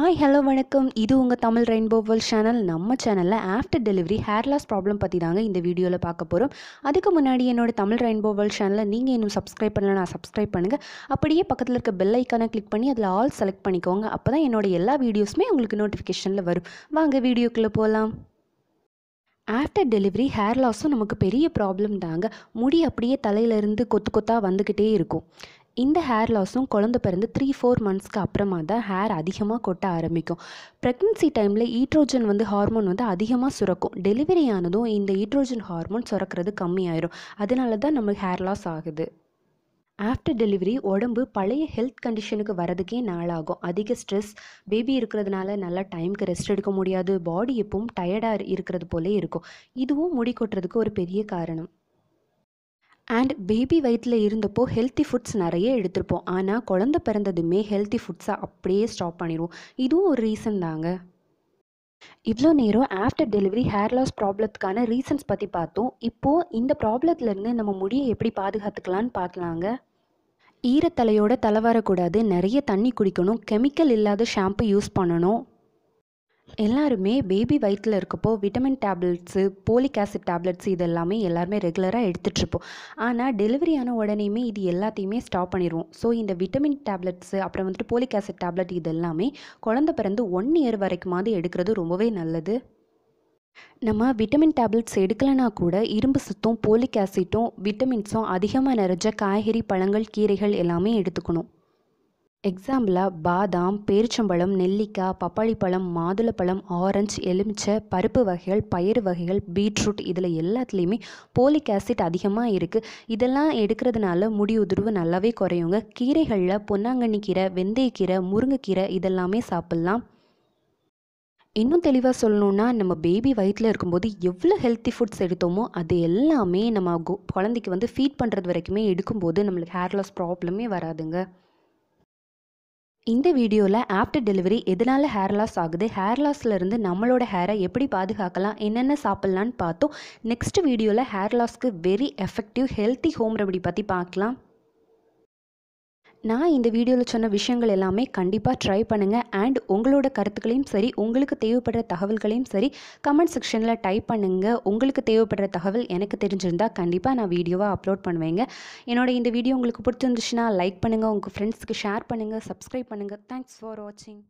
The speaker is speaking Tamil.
ஹாய் ஹலோ வணக்கம் இது உங்கள் தமிழ் ரெயின்போ வேர்ல்ட் சேனல் நம்ம சேனலில் after delivery hair loss problem பற்றி தாங்க இந்த வீடியோவில் பார்க்க போகிறோம் அதுக்கு முன்னாடி என்னோட தமிழ் ரெயின்போ வேர்ல்ட் சேனலில் நீங்கள் இன்னும் சப்ஸ்கிரைப் நான் சப்ஸ்கிரைப் பண்ணுங்கள் அப்படியே பக்கத்தில் இருக்க பெல் ஐக்கானை கிளிக் பண்ணி அதில் ஆல் செலக்ட் பண்ணிக்கோங்க அப்போ தான் என்னோட எல்லா வீடியோஸுமே உங்களுக்கு நோட்டிஃபிகேஷனில் வரும் வாங்க வீடியோக்குள்ளே போகலாம் ஆஃப்டர் டெலிவரி ஹேர் லாஸும் நமக்கு பெரிய ப்ராப்ளம் தாங்க முடி அப்படியே தலையிலேருந்து கொத்து கொத்தாக வந்துக்கிட்டே இருக்கும் இந்த ஹேர் லாஸும் குழந்த பிறந்து த்ரீ ஃபோர் மந்த்ஸ்க்கு அப்புறமா தான் ஹேர் அதிகமாக கொட்ட ஆரம்பிக்கும் ப்ரெக்னென்சி டைமில் ஈட்ரோஜன் வந்து ஹார்மோன் வந்து அதிகமாக சுரக்கும் டெலிவரி ஆனதும் இந்த ஈட்ரோஜன் ஹார்மோன் சுரக்கிறது கம்மியாயிரும் அதனால தான் நம்மளுக்கு ஹேர் லாஸ் ஆகுது ஆஃப்டர் டெலிவரி உடம்பு பழைய ஹெல்த் கண்டிஷனுக்கு வரதுக்கே நாளாகும் அதிக ஸ்ட்ரெஸ் பேபி இருக்கிறதுனால நல்லா டைமுக்கு ரெஸ்ட் எடுக்க முடியாது பாடி எப்பவும் டயர்டாக இருக்கிறது போலே இருக்கும் இதுவும் முடி கொட்டுறதுக்கு ஒரு பெரிய காரணம் அண்ட் பேபி வயிற்றில் இருந்தப்போ ஹெல்த்தி ஃபுட்ஸ் நிறைய எடுத்திருப்போம் ஆனால் குழந்த பிறந்ததுமே ஹெல்த்தி ஃபுட்ஸை அப்படியே ஸ்டாப் பண்ணிடுவோம் இதுவும் ஒரு ரீசன் தாங்க இவ்வளோ நேரம் ஆஃப்டர் டெலிவரி ஹேர் லாஸ் ப்ராப்ளத்துக்கான ரீசன்ஸ் பற்றி பார்த்தோம் இப்போது இந்த ப்ராப்ளத்துலேருந்து நம்ம முடியை எப்படி பாதுகாத்துக்கலான்னு பார்க்கலாங்க ஈரத்தலையோட தலை வரக்கூடாது நிறைய தண்ணி குடிக்கணும் கெமிக்கல் இல்லாத ஷாம்பு யூஸ் பண்ணணும் எல்லாருமே பேபி வயிற்றில் இருக்கப்போ vitamin tablets folic acid tablets இது எல்லாமே எல்லாருமே ரெகுலராக எடுத்துகிட்ருப்போம் ஆனால் டெலிவரி ஆன உடனேயுமே இது எல்லாத்தையுமே ஸ்டாப் பண்ணிடுவோம் ஸோ இந்த விட்டமின் டேப்லெட்ஸு அப்புறம் வந்துட்டு போலிக் ஆசிட் டேப்லெட் இது எல்லாமே குழந்த பிறந்து ஒன் இயர் வரைக்குமாவது எடுக்கிறது ரொம்பவே நல்லது நம்ம விட்டமின் டேப்லெட்ஸ் எடுக்கலைனா கூட இரும்பு சுத்தம் போலிக் ஆசிட்டும் விட்டமின்ஸும் அதிகமாக நிறைஞ்ச காய்கறி பழங்கள் கீரைகள் எல்லாமே எடுத்துக்கணும் எக்ஸாம்பிளாக பாதாம் பேரிச்சம்பழம் நெல்லிக்காய் பப்பாளிப்பழம் மாதுளப்பழம் ஆரஞ்சு எலுமிச்சை பருப்பு வகைகள் பயிறு வகைகள் பீட்ரூட் இதில் எல்லாத்துலேயுமே போலிக் ஆசிட் அதிகமாக இருக்குது இதெல்லாம் எடுக்கிறதுனால முடி உதிர்வு நல்லாவே குறையுங்க கீரைகளில் பொன்னாங்கண்ணி கீரை வெந்தயக்கீரை முருங்கைக்கீரை இதெல்லாமே சாப்பிட்லாம் இன்னும் தெளிவாக சொல்லணுன்னா நம்ம பேபி வயிற்றில் இருக்கும்போது எவ்வளோ ஹெல்த்தி ஃபுட்ஸ் எடுத்தோமோ அது எல்லாமே நம்ம குழந்தைக்கு வந்து ஃபீட் பண்ணுறது வரைக்குமே எடுக்கும்போது நம்மளுக்கு ஹேர் லாஸ் ப்ராப்ளமே வராதுங்க இந்த வீடியோவில் ஆஃப்டர் டெலிவரி எதனால் ஹேர் லாஸ் ஆகுது ஹேர் லாஸ்லேருந்து நம்மளோட ஹேரை எப்படி பாதுகாக்கலாம் என்னென்ன சாப்பிட்லான்னு பார்த்தோம் நெக்ஸ்ட் வீடியோவில் ஹேர் லாஸ்க்கு very effective healthy home remedy பற்றி பார்க்கலாம் நான் இந்த வீடியோவில் சொன்ன விஷயங்கள் எல்லாமே கண்டிப்பாக ட்ரை பண்ணுங்கள் அண்ட் உங்களோட கருத்துக்களையும் சரி உங்களுக்கு தேவைப்படுற தகவல்களையும் சரி கமெண்ட் செக்ஷனில் டைப் பண்ணுங்கள் உங்களுக்கு தேவைப்படுற தகவல் எனக்கு தெரிஞ்சிருந்தால் கண்டிப்பாக நான் வீடியோவாக அப்லோட் பண்ணுவேங்க என்னோட இந்த வீடியோ உங்களுக்கு பிடிச்சிருந்துச்சுன்னா லைக் பண்ணுங்கள் உங்கள் ஃப்ரெண்ட்ஸுக்கு ஷேர் பண்ணுங்கள் சப்ஸ்கிரைப் பண்ணுங்கள் தேங்க்ஸ் ஃபார் வாட்சிங்